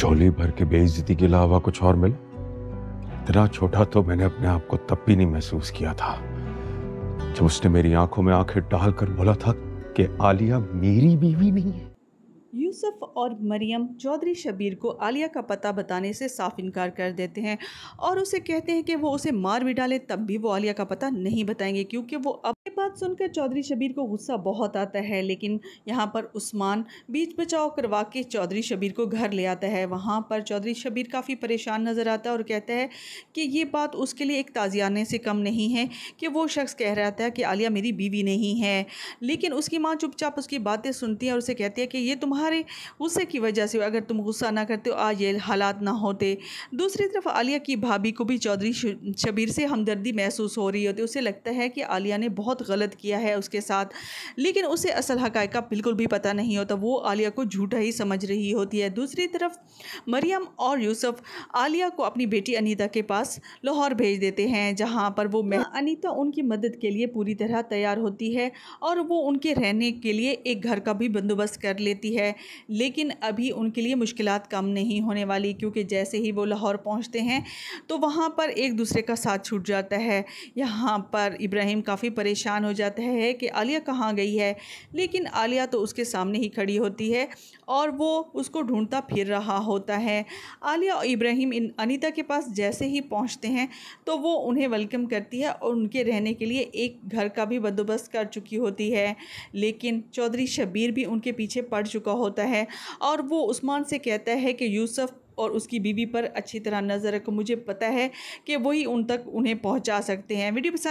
झोली भर के बेइज्जती के अलावा कुछ और मिला इतना छोटा तो मैंने अपने आप को तब भी नहीं महसूस किया था जब उसने मेरी आंखों में आंखें डालकर बोला था कि आलिया मेरी बीवी नहीं है यूसुफ और मरियम चौधरी शबीर को आलिया का पता बताने से साफ इनकार कर देते हैं और उसे कहते हैं कि वो उसे मार भी डाले तब भी वो आलिया का पता नहीं बताएंगे क्योंकि वो अब ये बात सुनकर चौधरी शबीर को गुस्सा बहुत आता है लेकिन यहाँ पर उस्मान बीच बचाव करवा के चौधरी शबीर को घर ले आता है वहाँ पर चौधरी शबीर काफ़ी परेशान नज़र आता है और कहता है कि ये बात उसके लिए एक ताज़ियाने से कम नहीं है कि वो शख्स कह रहा था कि आलिया मेरी बीवी नहीं है लेकिन उसकी माँ चुपचाप उसकी बातें सुनती है और उसे कहती है कि ये तुम्हारे है गुस्से की वजह से अगर तुम गुस्सा ना करते हो आज ये हालात ना होते दूसरी तरफ आलिया की भाभी को भी चौधरी शबीर से हमदर्दी महसूस हो रही होती उसे लगता है कि आलिया ने बहुत गलत किया है उसके साथ लेकिन उसे असल हक़ का बिल्कुल भी पता नहीं होता वो आलिया को झूठा ही समझ रही होती है दूसरी तरफ मरियम और यूसुफ आलिया को अपनी बेटी अनीता के पास लाहौर भेज देते हैं जहाँ पर वो हाँ। अनीता उनकी मदद के लिए पूरी तरह तैयार होती है और वो उनके रहने के लिए एक घर का भी बंदोबस्त कर लेती है लेकिन अभी उनके लिए मुश्किल कम नहीं होने वाली क्योंकि जैसे ही वो लाहौर पहुँचते हैं तो वहाँ पर एक दूसरे का साथ छूट जाता है यहाँ पर इब्राहिम काफ़ी परेशान हो जाता है कि आलिया कहाँ गई है लेकिन आलिया तो उसके सामने ही खड़ी होती है और वो उसको ढूंढता फिर रहा होता है आलिया और इब्राहिम इन अनीता के पास जैसे ही पहुँचते हैं तो वो उन्हें वेलकम करती है और उनके रहने के लिए एक घर का भी बंदोबस्त कर चुकी होती है लेकिन चौधरी शबीर भी उनके पीछे पड़ चुका होता होता है और वो उस्मान से कहता है कि यूसुफ़ और उसकी बीवी पर अच्छी तरह नज़र रखो मुझे पता है कि वही उन तक उन्हें पहुंचा सकते हैं वीडियो